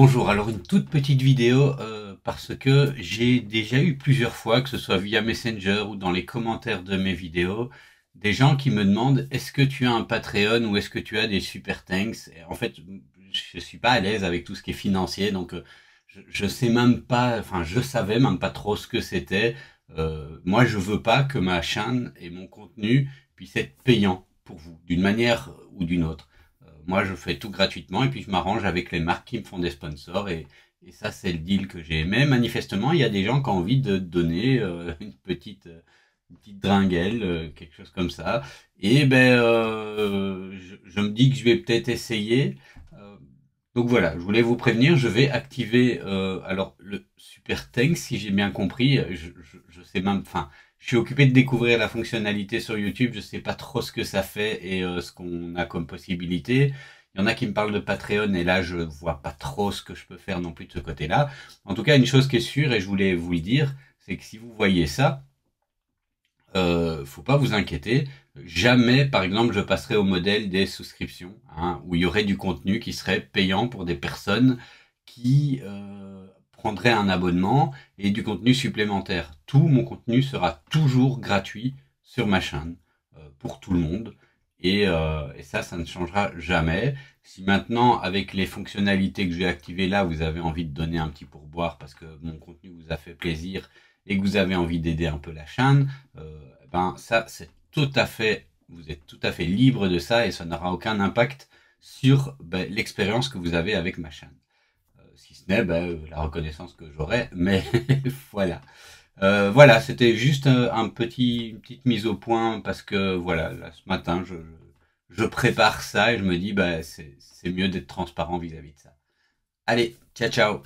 Bonjour, alors une toute petite vidéo euh, parce que j'ai déjà eu plusieurs fois, que ce soit via Messenger ou dans les commentaires de mes vidéos, des gens qui me demandent est-ce que tu as un Patreon ou est-ce que tu as des super thanks En fait, je suis pas à l'aise avec tout ce qui est financier, donc euh, je, ne sais même pas, enfin je savais même pas trop ce que c'était. Euh, moi, je veux pas que ma chaîne et mon contenu puissent être payants pour vous, d'une manière ou d'une autre. Moi, je fais tout gratuitement et puis je m'arrange avec les marques qui me font des sponsors et, ça, c'est le deal que j'ai. aimé. manifestement, il y a des gens qui ont envie de donner euh, une petite euh, une euh, quelque chose comme ça. Et ben, je, me dis que je vais peut-être essayer. donc voilà, je voulais vous prévenir, je vais activer alors le Super Tank, si j'ai bien compris. Je, je sais même, enfin, je suis occupé de découvrir la fonctionnalité sur YouTube. Je ne sais pas trop ce que ça fait et euh, ce qu'on a comme possibilité. Il y en a qui me parlent de Patreon et là je ne vois pas trop ce que je peux faire non plus de ce côté-là. En tout cas, une chose qui est sûre et je voulais vous le dire, c'est que si vous voyez ça, il euh, ne faut pas vous inquiéter. Jamais, par exemple, je passerai au modèle des souscriptions, hein, où il y aurait du contenu qui serait payant pour des personnes qui euh, prendrai un abonnement et du contenu supplémentaire. Tout mon contenu sera toujours gratuit sur ma chaîne euh, pour tout le monde. Euh, et, ça, ça ne changera jamais. Si maintenant, avec les fonctionnalités que j'ai activées là, vous avez envie de donner un petit pourboire parce que mon contenu vous a fait plaisir et que vous avez envie d'aider un peu la chaîne, euh, eh ben ça, c'est tout à fait, vous êtes tout à fait libre de ça et ça n'aura aucun impact sur ben, l'expérience que vous avez avec ma chaîne si ce n'est ben, euh, la reconnaissance que j'aurais. Mais voilà. Euh, voilà, c'était juste euh, un petit, une petite mise au point parce que voilà, ce matin, je, je, prépare ça et je me dis, bah, c'est mieux d'être transparent vis à -vis de ça. Allez, ciao, ciao